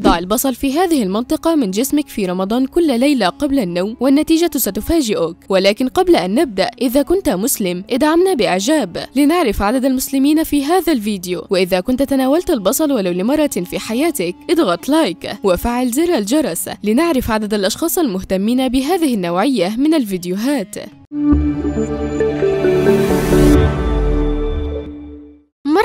ضع البصل في هذه المنطقة من جسمك في رمضان كل ليلة قبل النوم والنتيجة ستفاجئك ولكن قبل أن نبدأ إذا كنت مسلم ادعمنا بإعجاب لنعرف عدد المسلمين في هذا الفيديو وإذا كنت تناولت البصل ولو لمرة في حياتك اضغط لايك وفعل زر الجرس لنعرف عدد الأشخاص المهتمين بهذه النوعية من الفيديوهات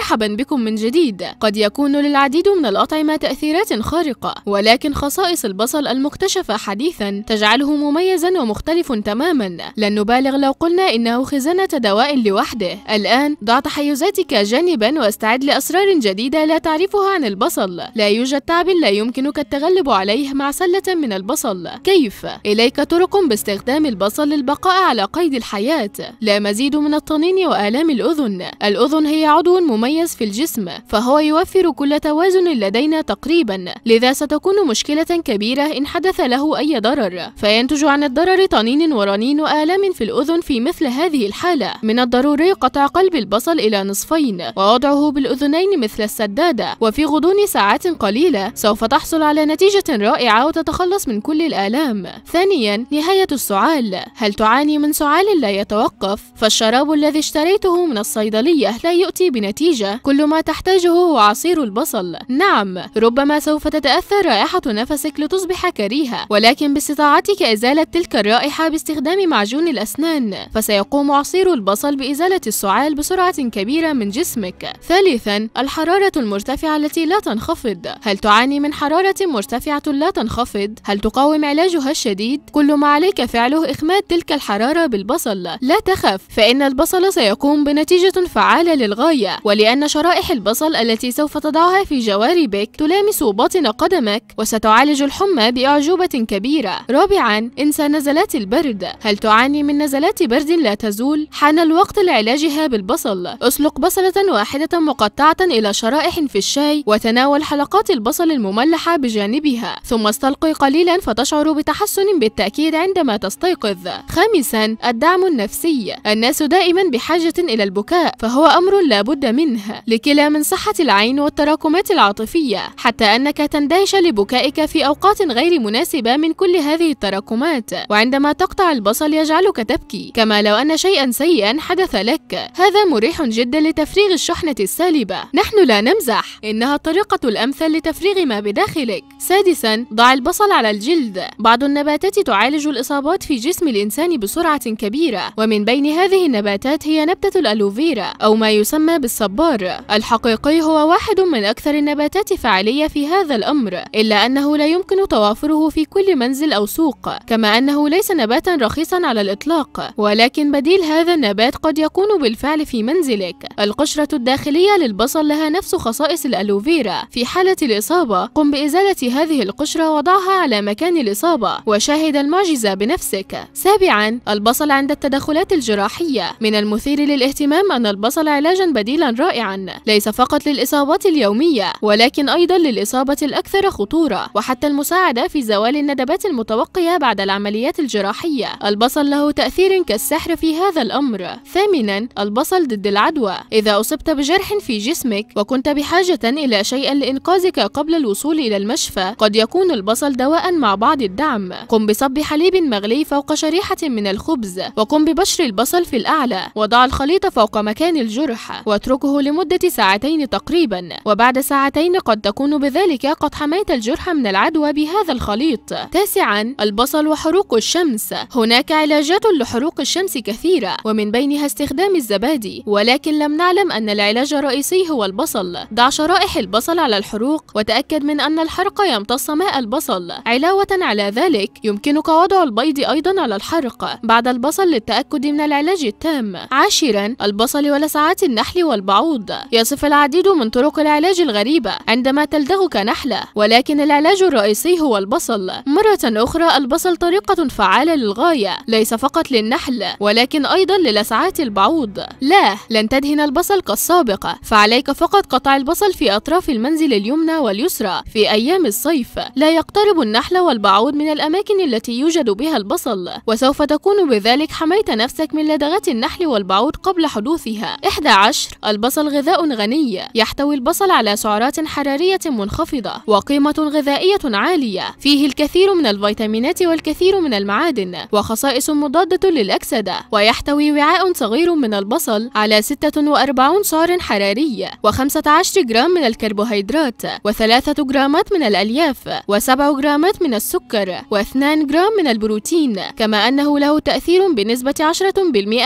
مرحبا بكم من جديد قد يكون للعديد من الأطعمة تأثيرات خارقة ولكن خصائص البصل المكتشفة حديثا تجعله مميزا ومختلف تماما لن نبالغ لو قلنا إنه خزانة دواء لوحده الآن ضع تحيزاتك جانبا واستعد لأسرار جديدة لا تعرفها عن البصل لا يوجد تعب لا يمكنك التغلب عليه مع سلة من البصل كيف؟ إليك طرق باستخدام البصل للبقاء على قيد الحياة لا مزيد من الطنين وآلام الأذن الأذن هي عضو مميز مميز في الجسم فهو يوفر كل توازن لدينا تقريبا لذا ستكون مشكلة كبيرة إن حدث له أي ضرر فينتج عن الضرر طنين ورنين وآلام في الأذن في مثل هذه الحالة من الضروري قطع قلب البصل إلى نصفين ووضعه بالأذنين مثل السدادة وفي غضون ساعات قليلة سوف تحصل على نتيجة رائعة وتتخلص من كل الآلام ثانيا نهاية السعال هل تعاني من سعال لا يتوقف؟ فالشراب الذي اشتريته من الصيدلية لا يؤتي بنتيجة كل ما تحتاجه هو عصير البصل نعم ربما سوف تتأثر رائحة نفسك لتصبح كريهة ولكن باستطاعتك إزالة تلك الرائحة باستخدام معجون الأسنان فسيقوم عصير البصل بإزالة السعال بسرعة كبيرة من جسمك ثالثا الحرارة المرتفعة التي لا تنخفض هل تعاني من حرارة مرتفعة لا تنخفض؟ هل تقاوم علاجها الشديد؟ كل ما عليك فعله إخماد تلك الحرارة بالبصل لا تخف فإن البصل سيقوم بنتيجة فعالة للغاية ولأن لأن شرائح البصل التي سوف تضعها في جواربك تلامس باطن قدمك وستعالج الحمى بأعجوبة كبيرة رابعا انسى نزلات البرد هل تعاني من نزلات برد لا تزول؟ حان الوقت لعلاجها بالبصل اسلق بصلة واحدة مقطعة إلى شرائح في الشاي وتناول حلقات البصل المملحة بجانبها ثم استلقي قليلا فتشعر بتحسن بالتأكيد عندما تستيقظ خامسا الدعم النفسي الناس دائما بحاجة إلى البكاء فهو أمر لا بد منه عليه لكلا من صحة العين والتراكمات العاطفية حتى أنك تندهش لبكائك في أوقات غير مناسبة من كل هذه التراكمات وعندما تقطع البصل يجعلك تبكي كما لو أن شيئا سيئا حدث لك هذا مريح جدا لتفريغ الشحنة السالبة نحن لا نمزح إنها الطريقة الأمثل لتفريغ ما بداخلك سادسا ضع البصل على الجلد بعض النباتات تعالج الإصابات في جسم الإنسان بسرعة كبيرة ومن بين هذه النباتات هي نبتة الألوفيرا أو ما يسمى بالصبار الأشجار الحقيقي هو واحد من أكثر النباتات فعالية في هذا الأمر إلا أنه لا يمكن توافره في كل منزل أو سوق كما أنه ليس نباتا رخيصا على الإطلاق ولكن بديل هذا النبات قد يكون بالفعل في منزلك القشرة الداخلية للبصل لها نفس خصائص الألوفيرا في حالة الإصابة قم بإزالة هذه القشرة وضعها على مكان الإصابة وشاهد المعجزة بنفسك سابعا البصل عند التدخلات الجراحية من المثير للاهتمام أن البصل علاجا بديلا رائعا ليس فقط للإصابات اليومية ولكن أيضا للإصابة الأكثر خطورة وحتى المساعدة في زوال الندبات المتوقية بعد العمليات الجراحية البصل له تأثير كالسحر في هذا الأمر ثامنا البصل ضد العدوى إذا أصبت بجرح في جسمك وكنت بحاجة إلى شيء لإنقاذك قبل الوصول إلى المشفى قد يكون البصل دواء مع بعض الدعم قم بصب حليب مغلي فوق شريحة من الخبز وقم ببشر البصل في الأعلى وضع الخليط فوق مكان الجرح واتركه لمدة ساعتين تقريبا وبعد ساعتين قد تكون بذلك قد حميت الجرح من العدوى بهذا الخليط تاسعا البصل وحروق الشمس هناك علاجات لحروق الشمس كثيرة ومن بينها استخدام الزبادي ولكن لم نعلم أن العلاج الرئيسي هو البصل ضع شرائح البصل على الحروق وتأكد من أن الحرق يمتص ماء البصل علاوة على ذلك يمكنك وضع البيض أيضا على الحرق بعد البصل للتأكد من العلاج التام عاشرا البصل ولسعات النحل والبعوض الجلود يصف العديد من طرق العلاج الغريبة عندما تلدغك نحلة ولكن العلاج الرئيسي هو البصل مرة أخرى البصل طريقة فعالة للغاية ليس فقط للنحل ولكن أيضا للسعات البعوض لا لن تدهن البصل كالسابق فعليك فقط قطع البصل في أطراف المنزل اليمنى واليسرى في أيام الصيف لا يقترب النحل والبعوض من الأماكن التي يوجد بها البصل وسوف تكون بذلك حميت نفسك من لدغات النحل والبعوض قبل حدوثها 11 البصل البصل غذاء غني يحتوي البصل على سعرات حرارية منخفضة وقيمة غذائية عالية فيه الكثير من الفيتامينات والكثير من المعادن وخصائص مضادة للأكسدة ويحتوي وعاء صغير من البصل على 46 سعر حراري و15 جرام من الكربوهيدرات و3 جرامات من الألياف و7 جرامات من السكر و2 جرام من البروتين كما أنه له تأثير بنسبة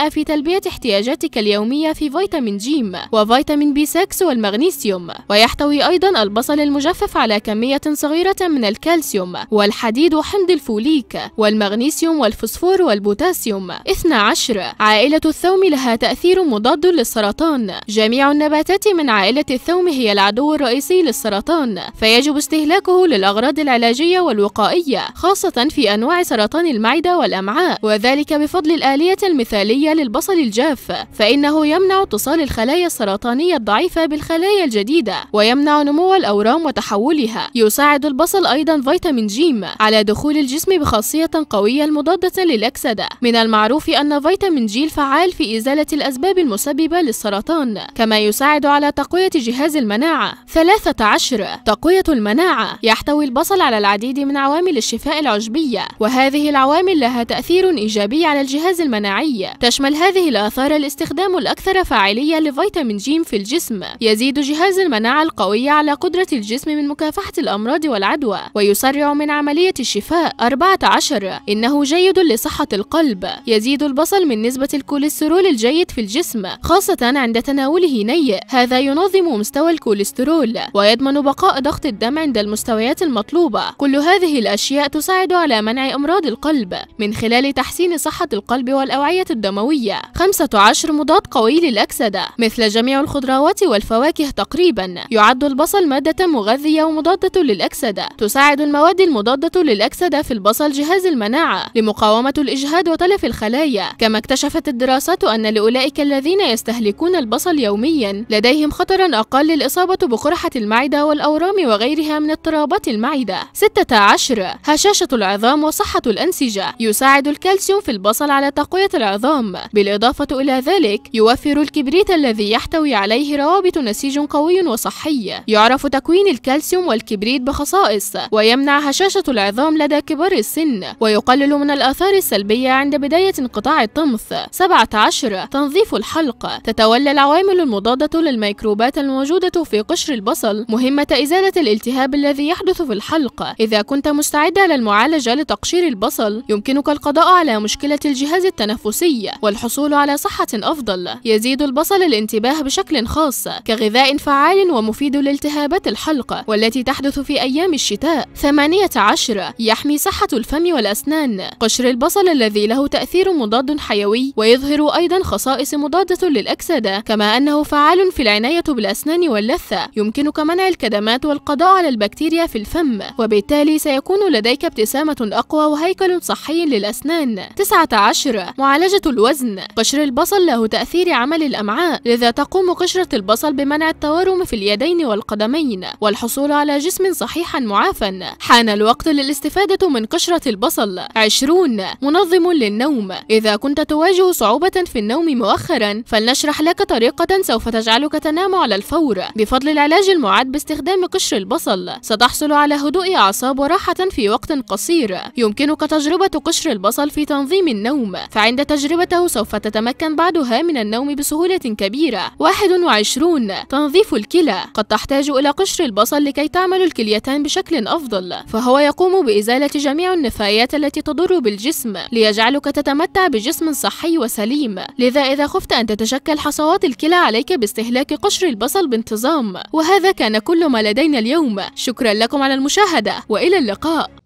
10% في تلبية احتياجاتك اليومية في فيتامين جيم وفيتامين وفيتامين بي 6 والمغنيسيوم ويحتوي أيضا البصل المجفف على كمية صغيرة من الكالسيوم والحديد وحمض الفوليك والمغنيسيوم والفوسفور والبوتاسيوم 12 عائلة الثوم لها تأثير مضاد للسرطان جميع النباتات من عائلة الثوم هي العدو الرئيسي للسرطان فيجب استهلاكه للأغراض العلاجية والوقائية خاصة في أنواع سرطان المعدة والأمعاء وذلك بفضل الآلية المثالية للبصل الجاف فإنه يمنع اتصال الخلايا السرطانية السرطانية الضعيفة بالخلايا الجديدة ويمنع نمو الأورام وتحولها يساعد البصل أيضا فيتامين جيم على دخول الجسم بخاصية قوية مضادة للأكسدة من المعروف أن فيتامين جي الفعال في إزالة الأسباب المسببة للسرطان كما يساعد على تقوية جهاز المناعة 13 تقوية المناعة يحتوي البصل على العديد من عوامل الشفاء العشبية وهذه العوامل لها تأثير إيجابي على الجهاز المناعي تشمل هذه الآثار الاستخدام الأكثر فاعلية لفيتامين جي الروتين في الجسم يزيد جهاز المناعة القوية على قدرة الجسم من مكافحة الأمراض والعدوى ويسرع من عملية الشفاء 14 إنه جيد لصحة القلب يزيد البصل من نسبة الكوليسترول الجيد في الجسم خاصة عند تناوله ني هذا ينظم مستوى الكوليسترول ويضمن بقاء ضغط الدم عند المستويات المطلوبة كل هذه الأشياء تساعد على منع أمراض القلب من خلال تحسين صحة القلب والأوعية الدموية 15 مضاد قوي للأكسدة مثل جميع الخضروات والفواكه تقريبا يعد البصل مادة مغذية ومضادة للأكسدة تساعد المواد المضادة للأكسدة في البصل جهاز المناعة لمقاومة الإجهاد وتلف الخلايا كما اكتشفت الدراسات أن لأولئك الذين يستهلكون البصل يوميا لديهم خطرا أقل الإصابة بقرحة المعدة والأورام وغيرها من اضطرابات المعدة 16 هشاشة العظام وصحة الأنسجة يساعد الكالسيوم في البصل على تقوية العظام بالإضافة إلى ذلك يوفر الكبريت الذي يحتوي يحتوي عليه روابط نسيج قوي وصحي يعرف تكوين الكالسيوم والكبريت بخصائص ويمنع هشاشة العظام لدى كبار السن ويقلل من الآثار السلبية عند بداية انقطاع الطمث 17 تنظيف الحلق تتولى العوامل المضادة للميكروبات الموجودة في قشر البصل مهمة إزالة الالتهاب الذي يحدث في الحلق إذا كنت مستعدا للمعالجة لتقشير البصل يمكنك القضاء على مشكلة الجهاز التنفسي والحصول على صحة أفضل يزيد البصل الانتباه بشكل بشكل خاص كغذاء فعال ومفيد لالتهابات الحلق والتي تحدث في أيام الشتاء 18 يحمي صحة الفم والأسنان قشر البصل الذي له تأثير مضاد حيوي ويظهر أيضا خصائص مضادة للأكسدة كما أنه فعال في العناية بالأسنان واللثة يمكنك منع الكدمات والقضاء على البكتيريا في الفم وبالتالي سيكون لديك ابتسامة أقوى وهيكل صحي للأسنان 19 معالجة الوزن قشر البصل له تأثير عمل الأمعاء لذا تقوم تقوم قشرة البصل بمنع التورم في اليدين والقدمين والحصول على جسم صحيح معافى حان الوقت للاستفادة من قشرة البصل 20 منظم للنوم إذا كنت تواجه صعوبة في النوم مؤخرا فلنشرح لك طريقة سوف تجعلك تنام على الفور بفضل العلاج المعد باستخدام قشر البصل ستحصل على هدوء أعصاب وراحة في وقت قصير يمكنك تجربة قشر البصل في تنظيم النوم فعند تجربته سوف تتمكن بعدها من النوم بسهولة كبيرة 21 تنظيف الكلى قد تحتاج إلى قشر البصل لكي تعمل الكليتان بشكل أفضل فهو يقوم بإزالة جميع النفايات التي تضر بالجسم ليجعلك تتمتع بجسم صحي وسليم لذا إذا خفت أن تتشكل حصوات الكلى عليك باستهلاك قشر البصل بانتظام وهذا كان كل ما لدينا اليوم شكرا لكم على المشاهدة وإلى اللقاء